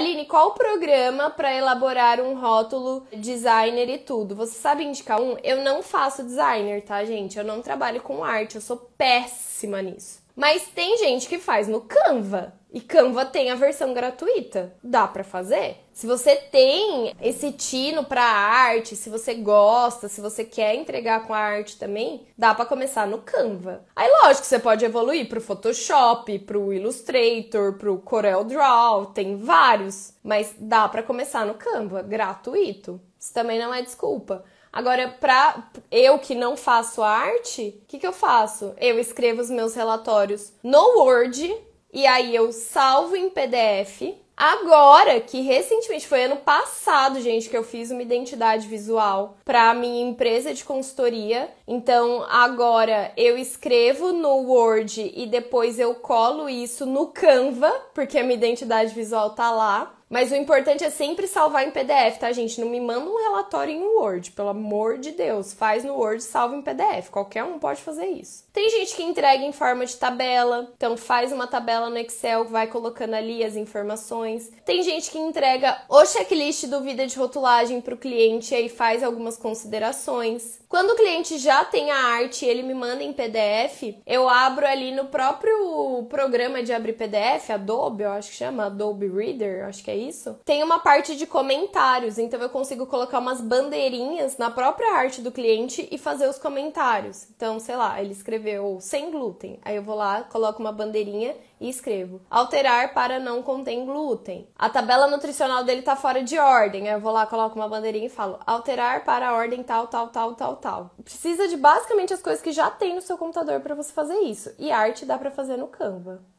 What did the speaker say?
Aline, qual o programa para elaborar um rótulo designer e tudo? Você sabe indicar um? Eu não faço designer, tá, gente? Eu não trabalho com arte, eu sou péssima nisso. Mas tem gente que faz no Canva. E Canva tem a versão gratuita. Dá para fazer? Se você tem esse tino para arte, se você gosta, se você quer entregar com a arte também, dá para começar no Canva. Aí lógico, você pode evoluir pro Photoshop, pro Illustrator, pro Corel Draw, tem vários, mas dá para começar no Canva, gratuito. Isso também não é desculpa. Agora, pra eu que não faço arte, o que, que eu faço? Eu escrevo os meus relatórios no Word e aí eu salvo em PDF. Agora, que recentemente foi ano passado, gente, que eu fiz uma identidade visual para minha empresa de consultoria. Então, agora eu escrevo no Word e depois eu colo isso no Canva, porque a minha identidade visual tá lá. Mas o importante é sempre salvar em PDF, tá, gente? Não me manda um relatório em Word, pelo amor de Deus. Faz no Word, salva em PDF. Qualquer um pode fazer isso. Tem gente que entrega em forma de tabela, então faz uma tabela no Excel, vai colocando ali as informações. Tem gente que entrega o checklist do vida de rotulagem para o cliente e aí faz algumas considerações. Quando o cliente já tem a arte, ele me manda em PDF, eu abro ali no próprio programa de abrir PDF, Adobe, eu acho que chama Adobe Reader, acho que é isso. Tem uma parte de comentários, então eu consigo colocar umas bandeirinhas na própria arte do cliente e fazer os comentários. Então, sei lá, ele escreveu sem glúten. Aí eu vou lá, coloco uma bandeirinha e escrevo. Alterar para não contém glúten. A tabela nutricional dele tá fora de ordem. Aí eu vou lá, coloco uma bandeirinha e falo alterar para a ordem tal, tal, tal, tal, tal. Precisa de basicamente as coisas que já tem no seu computador para você fazer isso. E arte dá para fazer no Canva.